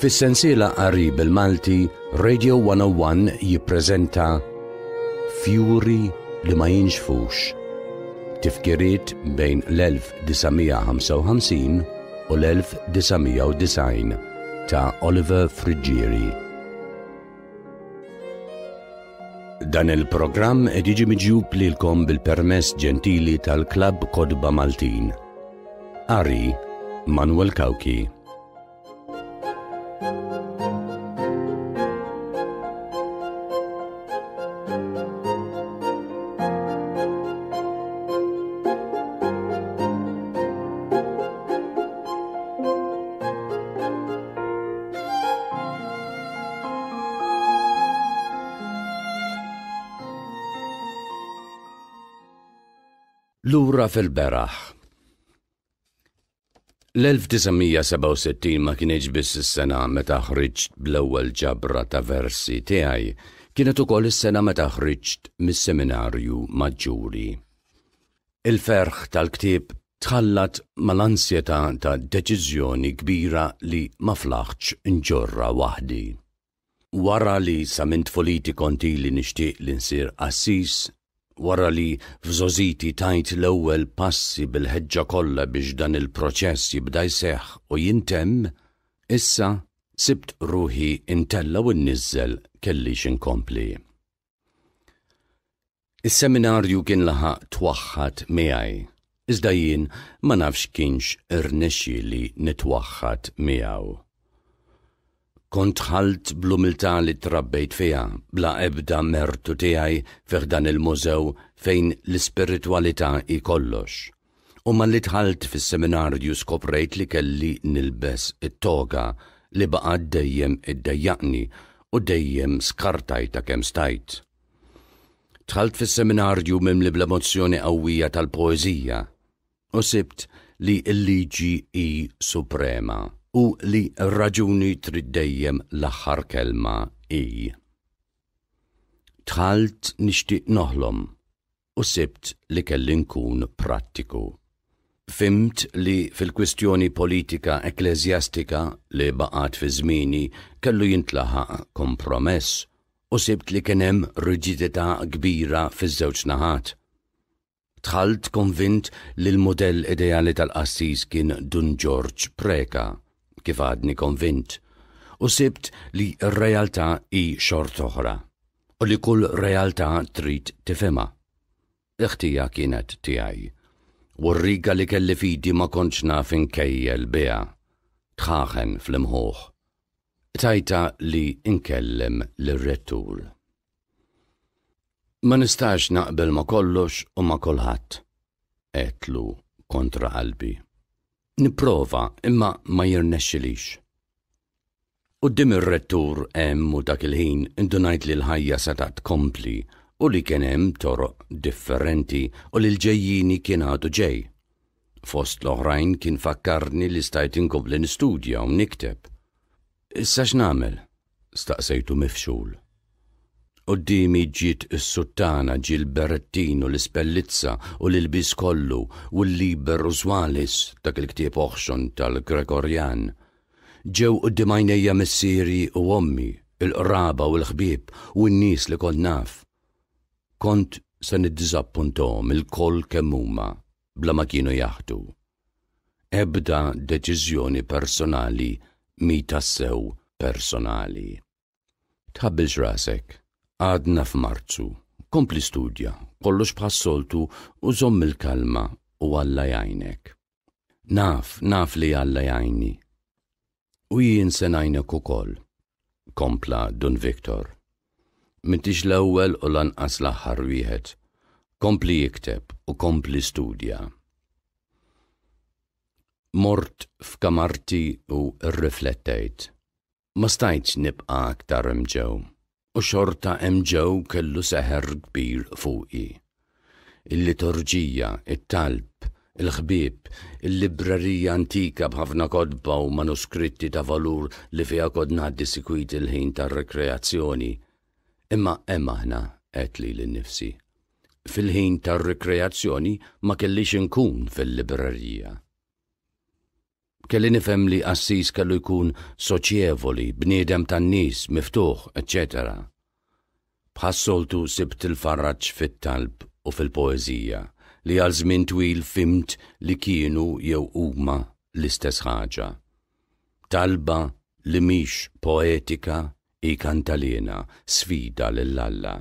Fis-sensiela qarib il-Malti, Radio 101 jippreżenta Fjuri li ma jinxfux. Tifkiriet bejn l-1955 u l-1990 ta' Oliver Frigieri. Dan il-programm ed iġi miġjub l-kom bil-permess ġentili tal-Klab Kodba Maltin. Ari Manuel Kauki. Lura fil-beraħ. L-1967 ma kienieġ biss is-sena meta ħriġt bl-ewwel ġabra ta' versi tiegħi, kienet ukoll is-sena meta ħriġt mis-seminarju maġġuri. Il-ferħ tal-ktieb tħallat mal-ansjeta ta' deċiżjoni kbira li ma flaħċ nġorra waħdi. Wara li samint foliti konti li nixtieq li nsir assis, wara li f'żożiti tajt l-ewwel passi bil-ħeġġa kollha biex dan il-proċess jibda jseħħ u jintemm, issa sibt ruħi intella u nniżel kelli xinkompli. Is-seminarju kien laħaq twaħħat miegħi, iżda jien ma nafx kienx irnexxi li nitwaħħat miegħu. Kont ħalt blumilta li trabbejt fija, bla ebda mertu tiegħi fiħdan il-mużew fejn l-spiritualità i kollox. U ma li tħalt fis-seminarju skoprejt li kelli nilbes it-toga li baqad dejjem id-dejjaqni u dejjem ta' kem stajt. Tħalt fis-seminarju mim li bl-emozzjoni qawwija tal-poezija u sibt li l-liġi i suprema u li raġuni triddejjem l-aħħar kelma i. Tħalt nixtieq noħlom u sibt li kelli nkun prattiku. Fimt li fil-kwistjoni politika ekklezjastika li baqat fi żmieni kellu jintlaħaq kompromess u sibt li kien hemm riġidità kbira fiż-żewġ naħat. Tħalt konvint li l-modell ideali tal-qassis kien Dun George Preka kif għadni konvint, u sibt li r-realtà hi xort oħra, u li kull realtà trid tifema. Iħtija kienet tiegħi, u r-riga li kelli fidi ma kontx naf inkejjel biha, tħaħen fl-imħuħ. Tajta li inkellem l-rettur. Ma nistax naqbel ma kollox u ma kolħat, etlu kontra qalbi. Niprofa, imma ma jirnexxilix. dim ir-rettur hemm u dak il-ħin indunajt li l-ħajja setat kompli u li kien hemm toroq differenti u li l-ġejjini kien għadu ġej. Fost l-oħrajn kien fakkarni li stajt inkob nistudja u nikteb. Issa x'namel? Staqsejtu mifxul. Qoddimi ġiet is-suttana ġil berrettin u l-ispellizza u l-ilbis kollu u l-liber użwalis ta' il-ktieb oħxon tal-Gregorjan. Ġew qoddim għajnejja missieri u ommi, il-qraba u l-ħbieb u n-nies li kont naf. Kont se nid-dizappuntom il-koll kemm huma bla ma kienu jaħdu. Ebda deċiżjoni personali mi tassew personali. Tħabbilx rasek Għadna f'Marzu, kompli studja, kollox bħassoltu u zomm il-kalma u għalla jajnek. Naf, naf li għalla jajni. U jien senajnek u koll. Kompla Don Viktor. Mintix l-ewwel u lanqas l wieħed. Kompli jikteb u kompli studja. Mort f'kamarti u rriflettejt. Ma stajt nibqa aktar imġew u xorta emġew kellu seħer kbir fuqi. Il-liturġija, it-talb, il-ħbib, il librerija antika bħafna kodba u manuskritti ta' valur li fija kodna dissikwit il-ħin ta' rekreazzjoni. Imma emma ħna, li l-nifsi. Fil-ħin ta' rekreazzjoni ma kellix inkun fil librerija kelli nifem li Assis kellu jkun soċjevoli, bniedem tan-nies, miftuħ, etc. Bħassoltu sibt il-farraġġ fit-talb u fil-poeżija li għal żmien twil fimt li kienu jew huma l-istess ħaġa. Talba li mhix poetika i kantalina sfida lill-Alla.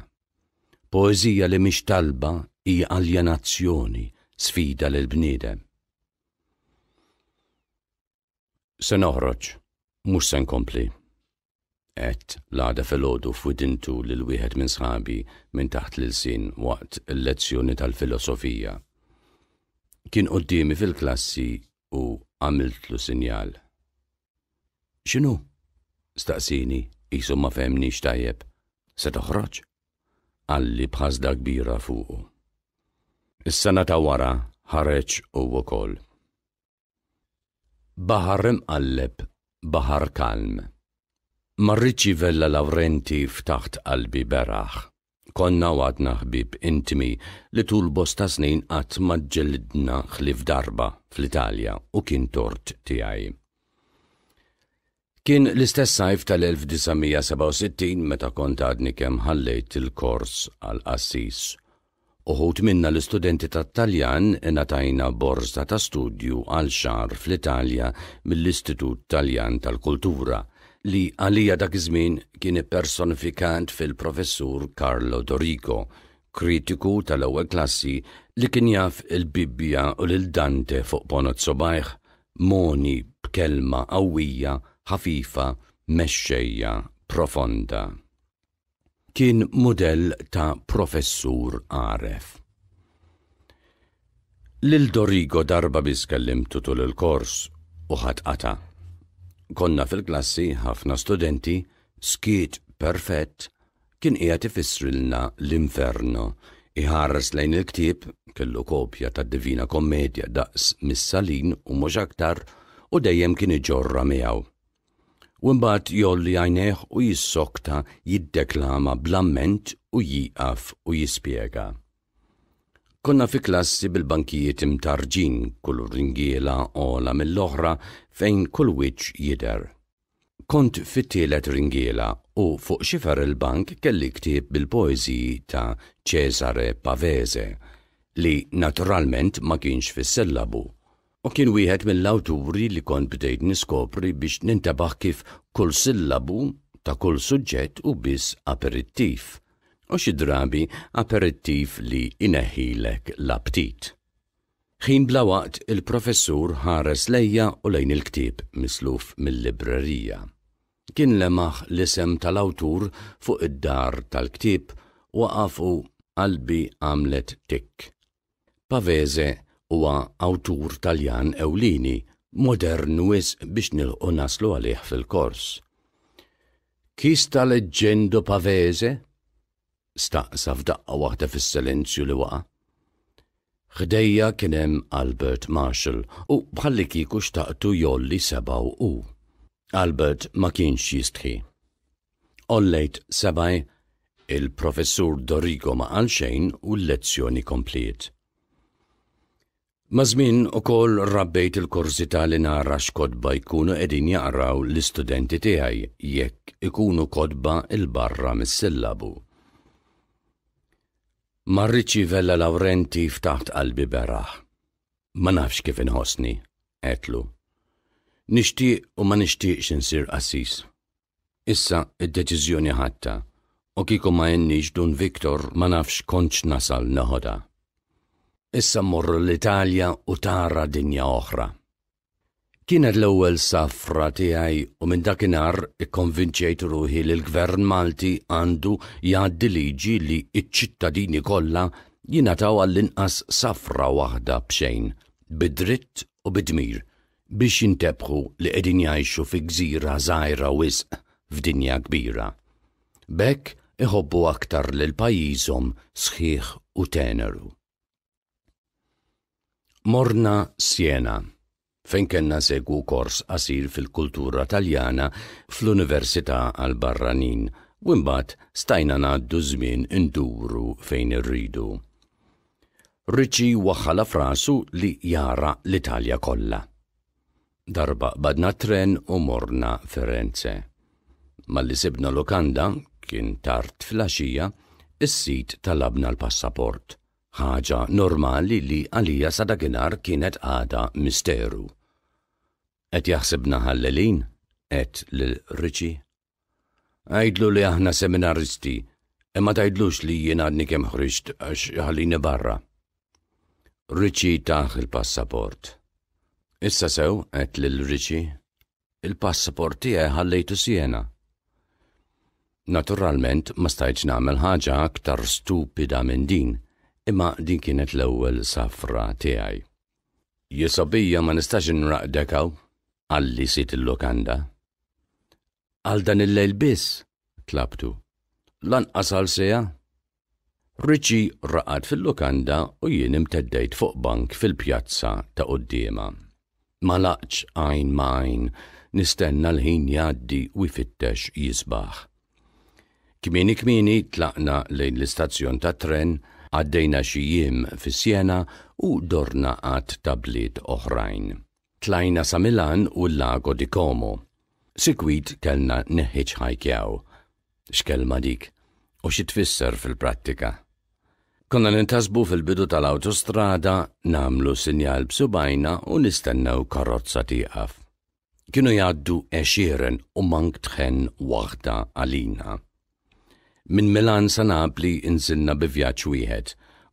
Poeżija li mhix talba i aljenazzjoni sfida lill-bniedem. Se noħroġ, mux se nkompli. Et l-għada fil-ħodu fudintu l-wieħed minn sħabi minn taħt l-sin waqt l-lezzjoni tal-filosofija. Kien qoddimi fil-klassi u għamiltlu sinjal. Xinu? Staqsini, jisu ma femni xtajjeb. Se toħroġ? Għalli bħazda kbira fuqu. Is-sena ta' wara ħareċ u wkoll. Bahar imqalleb, bahar kalm. Marriċi vella Lavrenti ftaħt qalbi beraħ. Konna għadna ħbib intimi li tul bosta snin għat maġġelidna ħlif darba fl-Italja u kien tort tiegħi. Kien l-istess sajf tal-1967 meta kont għadni kemm ħallejt il-kors għal-Assis Uħut minna l-istudenti tat-Taljan natajna borza ta' studju għal xar fl-Italja mill-Istitut Taljan tal-Kultura li għalija dak iż-żmien kien personifikant fil-professur Carlo Dorico, kritiku tal-ewwel klassi li kien jaf il-Bibbja u l Dante fuq ponot sobajħ, moni b'kelma qawwija, ħafifa, mexxejja, profonda kien model ta' professur għaref. Lil Dorigo darba kellim tutul il-kors u qata'. Konna fil-klassi ħafna studenti, skiet perfett, kien qiegħed ifissrilna l-inferno, iħarres lejn il-ktieb, kellu kopja ta' Divina Kommedja daqs mis-salin u mhux aktar u dejjem kien iġorra miegħu u mbagħad jolli għajneħ u jissokta jiddeklama blamment u jiqaf u jispjega. Konna fi klassi bil-bankijiet imtarġin kull ringiela ola mill-oħra fejn kull wiċ jider. Kont fit-tielet ringiela u fuq xifer il-bank kelli ktib bil-poeziji ta' Cesare Pavese li naturalment ma kienx fis-sellabu u kien wieħed mill-awturi li kont bdejt niskopri biex nintabaħ kif kull sillabu ta' kull suġġett u biss aperittiv, u xi drabi aperittiv li ineħilek l-aptit. Ħin bla waqt il-professur ħares lejja u lejn il-ktib misluf mill-librerija. Kien lemaħ l-isem tal-awtur fuq id-dar tal-ktib waqafu qalbi għamlet tik. Pavese huwa awtur Taljan ewlini, modern wis biex nilqu naslu għalih fil-kors. Kista leġġendu pavese? Staqsa f'daqqa waħda fis-silenzju li waqa' Ħdejja kienem Albert Marshall u bħalli kiku xtaqtu jolli sebaw u. Albert ma kienx jistħi. Ollejt sebaj, il-professur Dorigo ma għalxejn u l-lezzjoni kompliet. Mażmin u koll rabbejt il-korsita li nara xkodba jkunu edin jaqraw l-istudenti tiegħi jekk ikunu kodba il-barra mis-sillabu. Marriċi vella Laurenti ftaħt qalbi beraħ. Ma nafx kif inħossni, etlu. Nixtieq u ma nixtieqx insir qasis. Issa id-deċiżjoni ħatta, u kiku ma jennix dun Viktor ma nafx konċ nasal naħoda issa mmorru l-Italja u tara dinja oħra. Kienet l-ewwel safra tiegħi u minn dakinhar ikkonvinċejt ruħi li l-Gvern Malti għandu jgħaddi liġi li iċ ċittadini kollha jingħataw għall-inqas safra waħda b'xejn, bidritt u bidmir, biex jintebħu li qegħdin jgħixu fi gżira żgħira wisq f'dinja kbira. Bekk iħobbu aktar lil pajjiżhom sħiħ u teneru. Morna Siena, fejn kena segu kors qasir fil-kultura taljana fl-Università għal-Barranin, u mbagħad stajna ngħaddu żmien induru fejn irridu. Riċi waħħala frasu li jara l-Italja kollha. Darba badna tren u morna Firenze. Malli sibna lokanda, kien tard flaxija, is-sit talabna l-passaport ħaġa normali li għalija Sadaginar kienet għada misteru. Et jaħsibna ħallelin, et l-riċi. Għajdlu li aħna seminaristi, imma tajdlux li jien għadni kem ħriġt għax ħallini barra. Riċi taħ il-passaport. Issa sew, et l-riċi, il-passaport tijaj ħallejtu siena. Naturalment ma stajċ namel ħaġa aktar stupida minn din, imma din kienet l-ewwel safra tiegħi. Jisabija ma nistax inraq għalli sit il-lokanda. Għal dan il-lejl biss, tlabtu. Lanqas għal seja? Riċi raqad fil-lokanda u jien imteddejt fuq bank fil-pjazza ta' qoddiema. Ma laqċ għajn majn, nistenna l-ħin jaddi u jfittex jisbaħ. Kmini kmini tlaqna lejn l-istazzjon ta' tren Għaddejna xijim fi Siena u dorna għat tablit oħrajn. Tlajna sa Milan u l-lago di Como. Sikwit kellna neħħiċ ħajkjaw. Xkelma dik, u xitfisser fil-prattika. Konna nintasbu fil-bidu tal-autostrada, namlu sinjal b'subajna u nistennew karozza tieqaf. Kienu jgħaddu eċiren u mank tħen waħda għalina. Minn Milan sa Napli inżinna bi vjaġġ wieħed.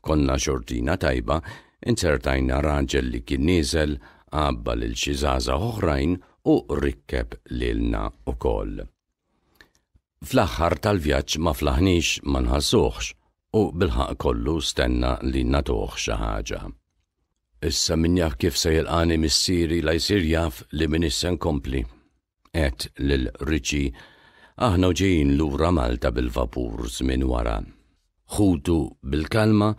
Konna xortina tajba, insertajna raġel li kien nieżel, għabba lil xi oħrajn u rikkeb lilna ukoll. Fl-aħħar tal-vjaġġ ma flaħnix ma nħassuħx u bilħaq kollu stenna li natuħ xi ħaġa. Issa min jaf kif se jilqani missieri la jisir jaf li min issa nkompli. Et lil Riċi aħna ġejjin lura Malta bil-vapur żmien wara. Ħudu bil-kalma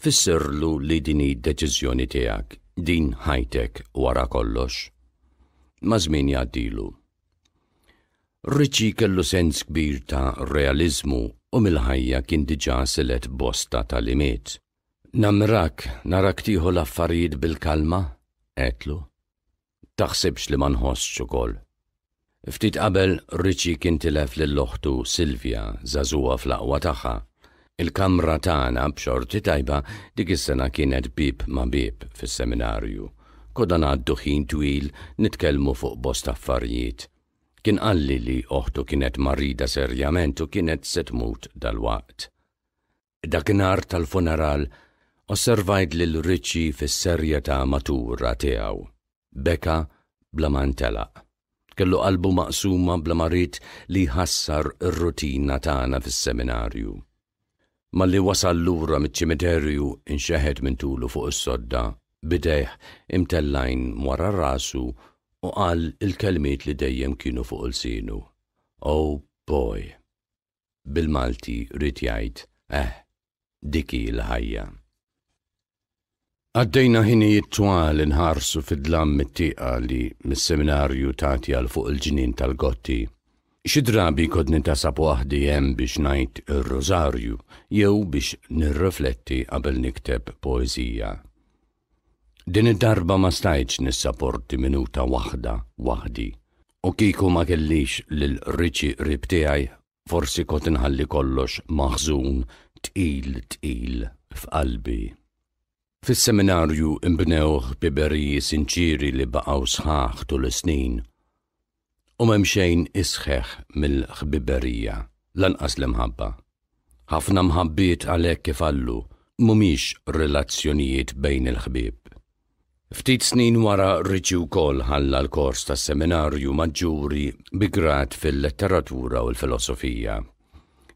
fissirlu li din id-deċiżjoni tiegħek, din ħajtek wara kollox. Ma żmien jgħaddilu. Riċi kellu sens kbir ta' realizmu u mill-ħajja kien diġà silet bosta tal-imiet. Namrak, narak tiħu l-affarijiet bil-kalma? Etlu. Taħsibx li ma nħossx ukoll. Ftit qabel Riċi kien tilef lill-oħtu Silvia żagħżuha fl-aqwa tagħha. Il-kamra tagħna b'xorti tajba dik is-sena kienet bib ma' bib fis-seminarju. Koda għaddu ħin twil nitkellmu fuq bost affarijiet. Kien qalli li oħtu kienet marrida serjament u kienet setmut dal-waqt. Dakinhar tal-funeral osservajt lil Riċi fis serjeta matura tiegħu. Beka bla mantelaq kellu qalbu maqsuma bla marit li ħassar ir-rutina tagħna fis-seminarju. Malli wasal lura mit-ċimiterju inxeħed minn tulu fuq is-sodda, bideħ imtellajn wara rasu u qal il-kelmiet li dejjem kienu fuq il-sinu. Oh boy! Bil-Malti rit jgħid, eh, diki l-ħajja. Għaddejna ħinijiet twal inħarsu fid-dlam mit li mis-seminarju tagħti għal fuq il-ġinin tal-gotti. Xi drabi kod nintasab waħdi hemm biex ngħid il-rozarju, jew biex nirrifletti qabel nikteb poeżija. Din id-darba ma stajtx nissaporti minuta waħda waħdi. U kiku ma kellix lil riċi ribtijaj, forsi kod inħalli kollox maħżun tqil tqil f'qalbi. Fis-seminarju imbnew biberi sinċiri li baqaw sħaħ tul snin u memxejn isħeħ mill-ħbiberija lanqas li mħabba. Ħafna mħabbiet għalhekk kifallu mumiex relazzjonijiet bejn il-ħbib. Ftit snin wara riċi wkoll ħalla l-kors tas seminarju maġġuri bi grad fil-letteratura u l-filosofija.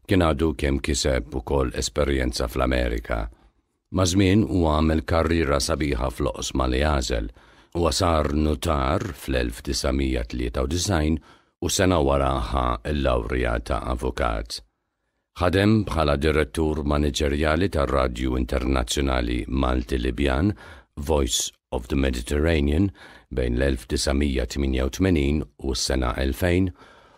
Kien għadu kemm kiseb ukoll esperjenza fl-Amerika – Mażmien u għamel karriera sabiħa fl-oqsma li għażel u għasar notar fl-1993 u sena waraħa il-lawrija ta' avukat. Ħadem bħala direttur maniġerjali tar radju Internazzjonali Malti Libjan, Voice of the Mediterranean, bejn l-1988 u s-sena 2000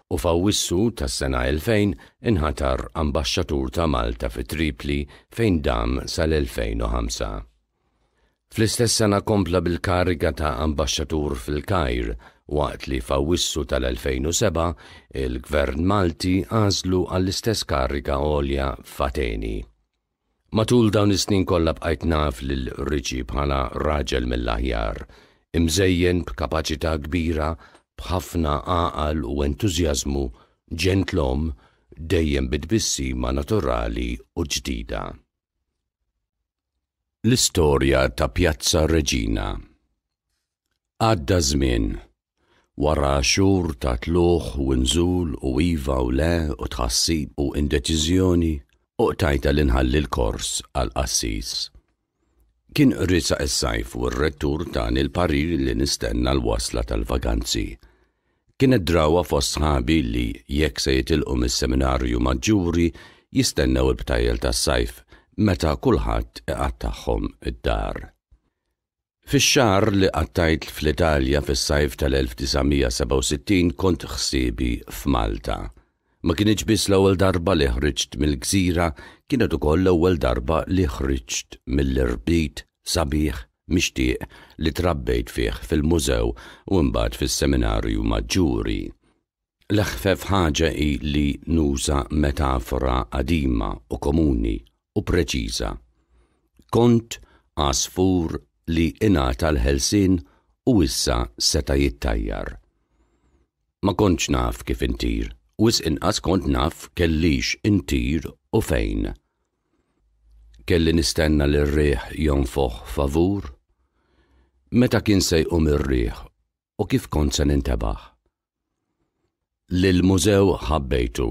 u f'Awwissu tas-sena 2000 inħatar ambasċatur ta' Malta fi Tripli fejn dam sal-2005. Fl-istess sena kompla bil-kariga ta' ambasċatur fil-Kajr waqt li f'Awwissu tal-2007 il-Gvern Malti għażlu għall-istess kariga għolja f'Ateni. Matul dawn is-snin kollha bqajt naf lil Riċi bħala raġel mill-aħjar, imżejjen b'kapaċità kbira bħafna għaqal u entużjażmu ġentlom dejjem ma naturali u ġdida. L-istorja ta' Pjazza Reġina Għadda żmien wara xhur ta' tluħ u nżul u iva u le u tħassib u indeċiżjoni u tajta l-inħalli l-kors għal-qassis. Kien risa s-sajf u r-rettur tan il-parir li nistenna l-wasla tal-vaganzi kienet drawa fost sħabi li jekk se jitilqu mis-seminarju maġġuri jistennew il-btajjel tas-sajf meta kulħadd iqgħad tagħhom id-dar. Fix-xar li qattajt fl-Italja fis-sajf tal-1967 kont ħsibi f'Malta. Ma kienx biss l-ewwel darba li ħriġt mill-gżira, kienet ukoll l-ewwel darba li ħriġt mill-irbit sabiħ mixtieq li trabbejt fih fil-mużew u mbagħad fis-seminarju maġġuri. L-ħfef ħaġa i li nuża metafora qadima u komuni u preċiża. Kont għasfur li inata l-ħelsin u issa seta jittajjar. Ma kontx naf kif intir, u inqas kont naf kellix intir u fejn kelli nistenna l r-riħ jonfoħ favur Meta kien sejqum ir-riħ u kif kont se nintebaħ. Lil-mużew ħabbejtu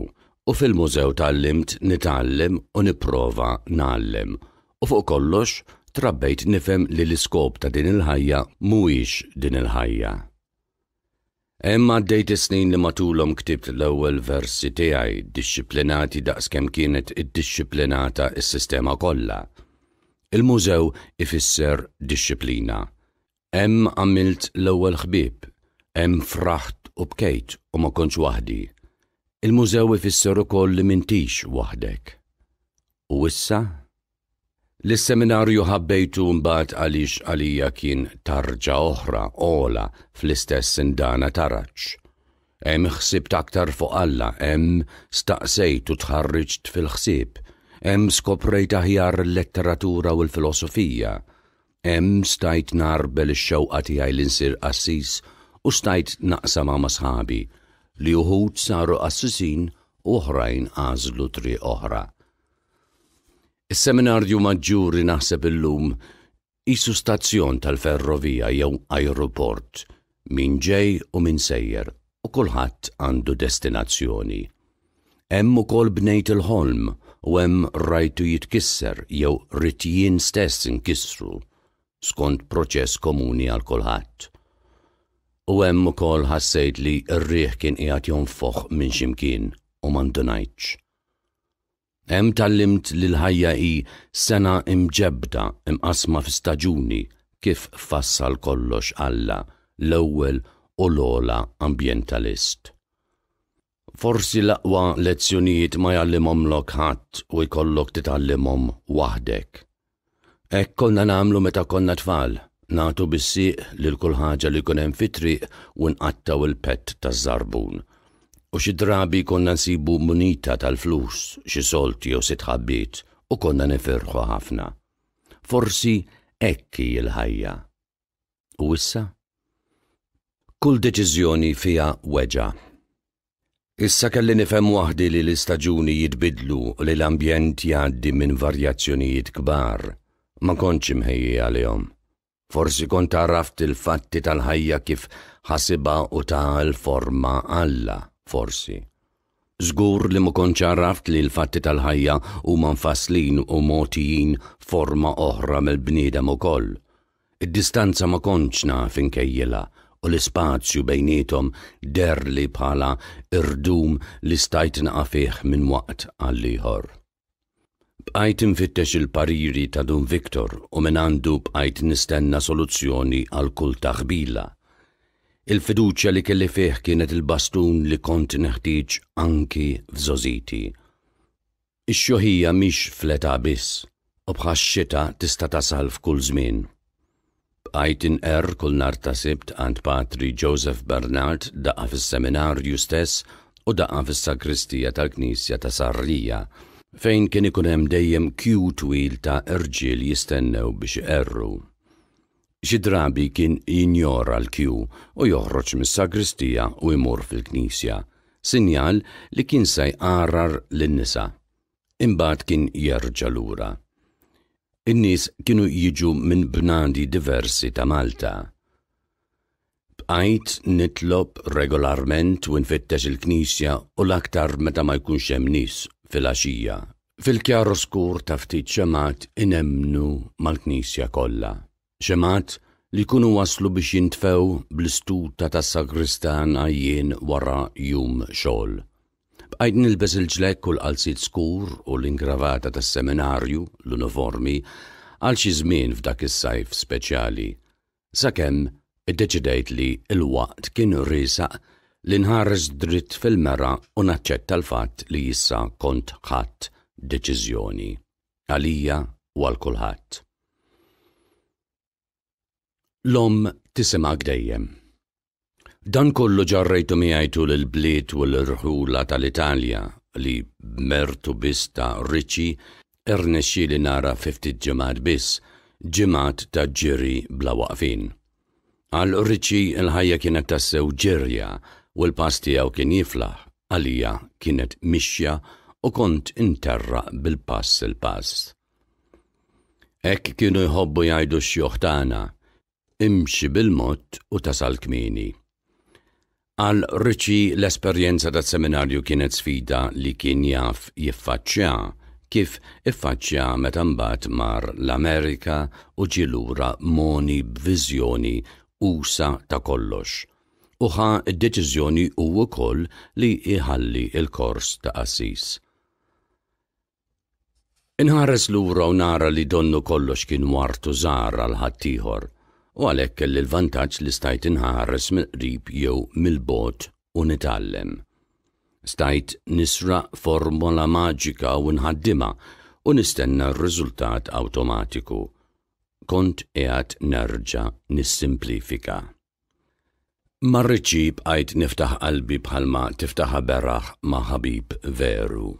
u fil-mużew tallimt nitallem u niprova nallem u fuq kollox trabbejt nifem li l-iskop ta' din il-ħajja mhuwiex din il-ħajja. Emma għaddejt is-snin li matulhom ktibt l-ewwel versi tiegħi dixxiplinati daqskemm kienet iddixxiplinata s-sistema kollha. Il-mużew ifisser dixxiplina Hemm għamilt l-ewwel ħbieb, hemm fraħt u bkejt u ma kontx waħdi. Il-mużew ifisser ukoll li mintix waħdek. U issa? L-seminarju ħabbejtu mbagħad għaliex għalija kien tarġa oħra ola fl-istess indana taraċ. Hemm ħsibt aktar fuq Alla, hemm staqsejt u tħarriġt fil-ħsieb, hemm skoprejt aħjar l-letteratura u l-filosofija. Em stajt narbel ix-xewqa tiegħi li nsir qassis u stajt naqsama ma' sħabi li uħut saru qassisin u oħrajn għażlu tri oħra. Is-seminarju maġġuri naħseb illum isu stazzjon tal-ferrovija jew aeroport minn ġej u minn sejjer u kulħadd għandu destinazzjoni. Hemm ukoll bnejt il-ħolm u hemm rajtu jitkisser jew ritjien stess inkissru skont proċess komuni għal kulħadd. U hemm ukoll ħassejt li r-rieħ kien qiegħed jonfoħ minn ximkien u m'għandunajtx. Hemm tallimt li l-ħajja hi sena imġebda imqasma fi staġuni kif fassal kollox Alla l-ewwel u l-ola ambientalist. Forsi l-aqwa lezzjonijiet ma jallimom lok ħadd u jkollok titgħallimhom waħdek Ek konna namlu meta konna tfal, natu bissi li l ħaġa li kunem fitri u nqattaw il ta' zarbun. U xi drabi konna nsibu munita tal-flus, xi solti u sitħabbit, u konna nifirħu ħafna. Forsi ekki il-ħajja. U issa? Kull deċiżjoni fija weġa. Issa kelli nifhem waħdi li l-istaġuni jitbidlu li l-ambjent jgħaddi minn varjazzjonijiet kbar ma konċi mħejji għal-jom. Forsi kont tarraft il-fatti tal-ħajja kif ħasiba u ta' l-forma Alla, forsi. Zgur li ma konċi għarraft li l-fatti tal-ħajja u manfaslin u motijin forma oħra mill-bniedem ukoll. Id-distanza ma konċna fin kejjela u l spazju bejnietom derli bħala irdum li stajt naqafih minn waqt għalliħor. ieħor Bqajt infittex il-pariri ta' Dun Viktor u minn għandu bqajt nistenna soluzzjoni għal kull taħbila. Il-fiduċja li kelli fih kienet il-bastun li kont neħtieġ anki f'żożiti. Ix-xoħija mhix fleta biss u bħax-xita tista' tasal f'kull żmien. Bqajt inqer kull nar ta' sibt għand patri Joseph Bernard daqa fis-seminarju stess u daqa fis-sakristija tal-Knisja ta' Sarrija. Ta fejn kien ikun hemm dejjem kju twil ta' irġiel jistennew biex erru. Xi drabi kien jinjora l-kju u joħroġ mis-sagristija u jmur fil-knisja, sinjal li kien se jqarrar lin-nisa. Imbagħad kien jerġa' lura. In-nies kienu jiġu minn bnadi diversi ta' Malta. Bqajt nitlob regolarment u nfittex il-knisja u l-aktar meta ma jkunx hemm nies Fil-axija, fil-kjar skur taftit ftit xemat inemnu mal-knisja kollha. Xemat li kunu waslu biex jintfew bl-istuta ta' sagristan għajjien wara jum xol. B'għajt nilbes il-ġlek u l-qalsit skur u l-ingravata tas seminarju l-uniformi għal xi żmien f'dak is-sajf speċjali. Sakemm iddeċidejt li l-waqt kien risaq li nħarres dritt fil-mera u naċċett tal fatt li jissa kont ħadd deċiżjoni għalija u għal kulħadd. L-om tisimha dejjem. Dan kollu ġarrejtu miħajtu l-bliet u l irħula tal-Italja li mertu bista riċi ernexxi li nara 50 ġimgħat biss, ġimgħat ta' ġiri bla waqfin. Għal riċi l-ħajja kienet tassew ġirja u l-pass tiegħu kien jiflaħ għalija kienet mixja u kont interra bil-pass il-pass. Ek kienu jħobbu jgħidu xjoħtana, imxi bil mot u tasal kmini. Għal riċi l-esperjenza ta' seminarju kienet sfida li kien jaf jiffaċċja kif iffaċċja meta mbagħad mar l-Amerika u ġilura moni b'viżjoni usa ta' kollox uħa id-deċiżjoni u wkoll li iħalli il-kors ta' assis. Inħares lura u nara li donnu kollox kien wartu zaħra l-ħattijħor, u għalhekk kelli l-vantaġġ li stajt inħares mill-qrib jew mill-bot u nitallem. Stajt nisra formola maġika u nħaddima u nistenna r-riżultat automatiku. Kont eħat nerġa' nissimplifika. Marriċi bqajt niftaħ qalbi bħalma tiftaħa berraħ ma' ħabib veru.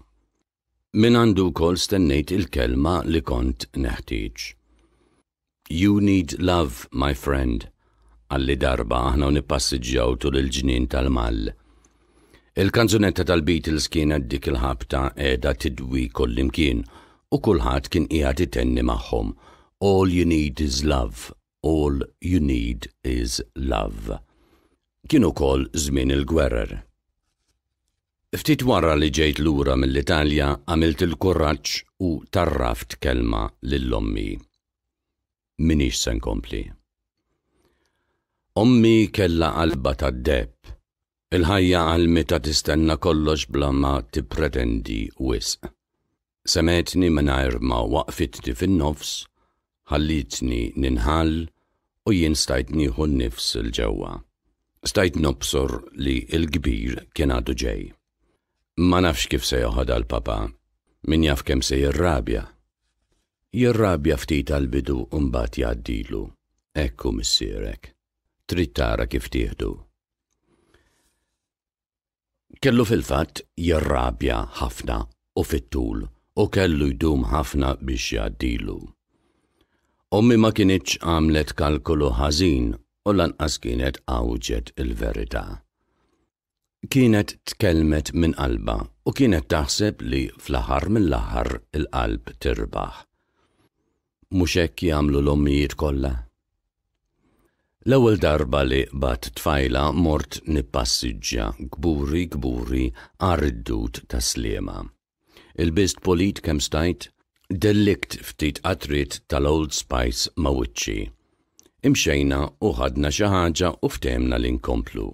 Min għandu kol stennejt il-kelma li kont neħtieġ. You need love, my friend, għalli darba aħna nipassiġġaw tul il-ġnien tal-mall. Il-kanzunetta tal-Beatles kienet dik il-ħabta edha tidwi kollimkien u kulħadd kien qiegħed itenni magħhom. All you need is love, all you need is love kienu kol żmien il-gwerer. Ftit wara li ġejt lura mill-Italja għamilt il kurraċ u tarraft kelma lill-ommi. Minix sen kompli. Ommi kella qalba ta' deb, il-ħajja meta tistenna kollox bla ma tippretendi wisq. Semetni minnajr ma waqfitti fin-nofs, ħallitni ninħall u jinstajtni stajtni nifs il-ġewwa stajt nobsor li il-kbir kien għadu ġej. Ma nafx kif se l-papa, min jaf kemm se jirrabja. Jirrabja ftit għal-bidu mbagħad jaddilu. Ekku missierek. Trid tara kif tiħdu. Kellu fil-fatt jirrabja ħafna u fit-tul u kellu jdum ħafna biex jaddilu. Ommi ma kienieċ għamlet kalkulu ħażin u lanqas kienet awġet il-verità. Kienet tkelmet minn qalba u kienet taħseb li fl-aħar mill-aħar il-qalb tirbaħ. Mhux hekk jagħmlu l-ommijiet kollha. L-ewwel darba li bat tfajla mort nippassiġġa gburi gburi għarriddut ta' sliema. Il-bist polit kemm stajt, dellikt ftit qatrit tal-Old Spice ma' wiċċi imxejna u ħadna xi ħaġa u ftehmna l nkomplu.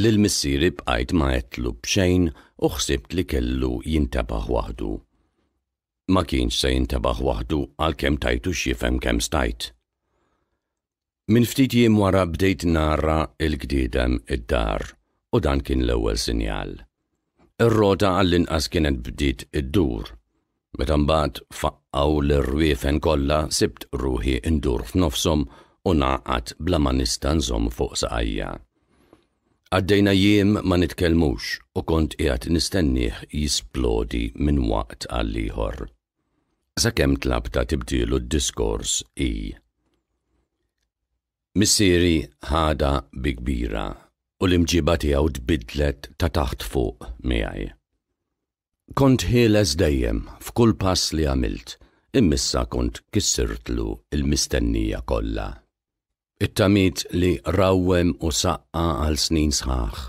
Lil missiri bqajt ma qedlu b'xejn u ħsibt li kellu jintabaħ waħdu. Ma kienx se jintabaħ waħdu kem tajtu xifem kemm stajt. Min ftit jim wara bdejt narra il-gdidem id-dar u dan kien l-ewwel sinjal. Ir-rota għall-inqas kienet bdiet id-dur Meta mbagħad faqqaw l-rwiefen kollha sibt ruħi indur f'nofsom u naqat bla ma nista' nżomm fuq saqajja. Għaddejna jiem ma nitkellmux u kont qiegħed nistennih jisplodi minn waqt għal ieħor. Sakemm tlabta tibdilu d-diskors i. Missieri ħada bi kbira u l-imġiba tiegħu tbidlet ta' taħt fuq miegħi. Kont ħieles dejjem f'kull pass li għamilt, immissa kont kissirtlu il-mistennija kollha. It-tamit li rawwem u saqqa għal snin sħaħ.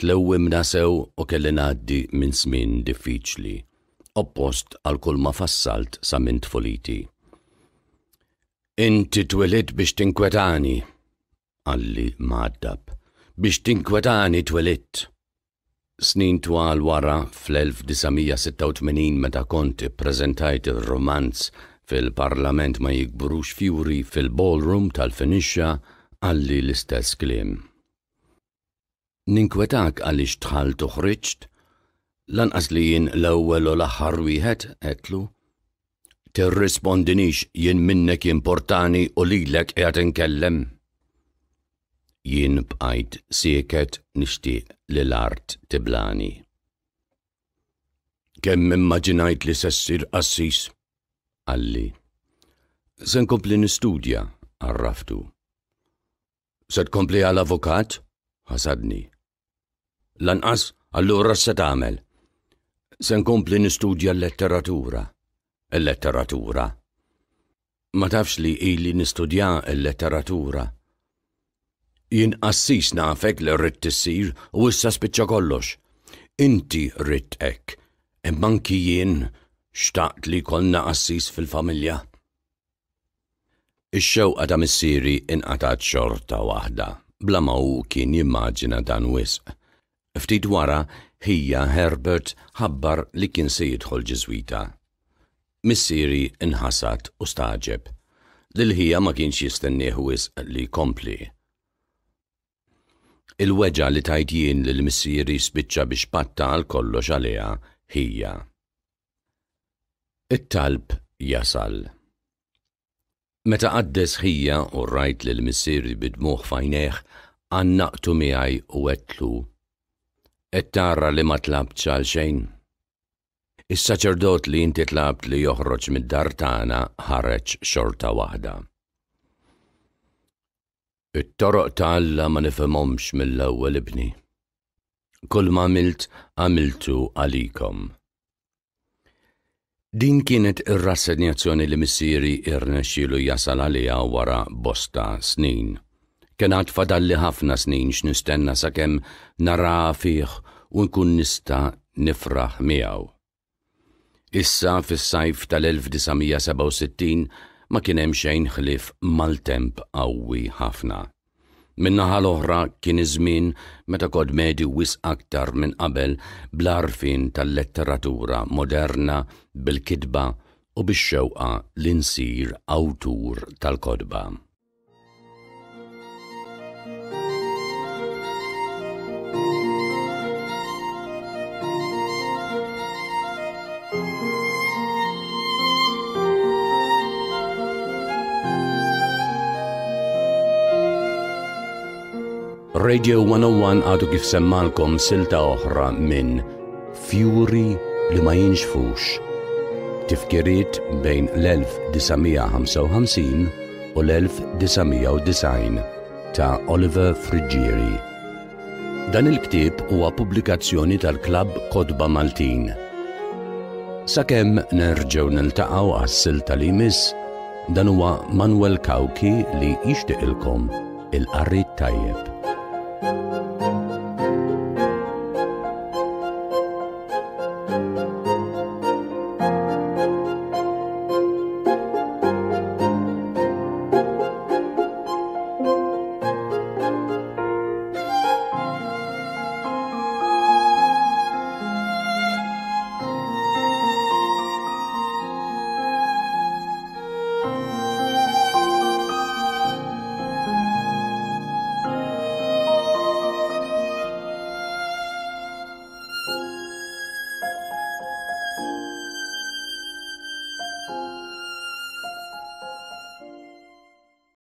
Tlewwim nasew u kelli naddi minn żmien diffiċli, oppost għal kull ma fassalt sa minn tfuliti. Inti twelid biex tinkwetani, għalli maddab, biex tinkwetani twelidt Snin twal wara fl-1986 meta konti prezentajt il-romanz fil-parlament ma jikburux fjuri fil-ballroom tal-Finisċa għalli l-istess klim. Ninkwetak għalli xtħal tuħriċt, lan li jien l-ewwel u l-aħħar wieħed qedlu. Tirrispondinix jien minnek importani u lilek qiegħed inkellem jien bqajt sieket nixtieq li l-art tiblani. Kemm immaġinajt li sessir qassis? Alli. Se nkompli nistudja, għarraftu. Se tkompli għal avukat? Ħasadni. Lanqas, allura set għamel. Se nkompli nistudja l-letteratura. L-letteratura. Ma tafx li ili nistudja l-letteratura jien assis nafek li rrit tissir u issa spiċċa kollox. Inti rrit ek, immanki jien xtaqt li konna assis fil-familja. ix xew ta' missieri inqatat xorta waħda, bla ma hu kien jimmaġina dan wisq. Ftit wara, hija Herbert ħabbar li kien se jidħol ġizwita. Missieri inħasat u staġeb. Lil ħija ma kienx jistennieħu wisq li kompli. Il-weġa li tajt jien li l-missieri spiċċa biex patta għal kollox xalija hija. It-talb jasal. Meta għaddes hija u rajt li l-missieri bidmuħ fajneħ, għannaqtu miħaj u għetlu. Et-tarra li ma tlabt għal xejn. Is-saċerdot li inti tlabt li joħroġ mid-dar tagħna ħareġ xorta waħda it-toroq ta' ma nifemomx mill-ewwel ibni. Kull ma għamilt għamiltu għalikom. Din kienet ir-rassenjazzjoni li missieri irnexxielu jasal għalija wara bosta snin. Kenat fadalli ħafna snin x'nistenna sakemm nara fih u nkun nista nifraħ miegħu. Issa fis-sajf tal-1967 ma kien hemm xejn ħlif mal-temp qawwi ħafna. Minnaħa l-oħra kien iż-żmien meta kod medi wis aktar minn qabel bl-arfin tal-letteratura moderna bil-kidba u bix-xewqa l-insir awtur tal-kodba. Radio 101 għadu kif semmalkom silta oħra minn Fjuri li ma jinxfux. Tifkirit bejn l-1955 u l-1990 ta' Oliver Frigieri. Dan il-ktib huwa pubblikazzjoni tal-klab Kodba Maltin. Sakem nerġew niltaqgħu għas-silta li miss, dan huwa Manuel Kawki li jixtieqilkom il-qarri tajjeb.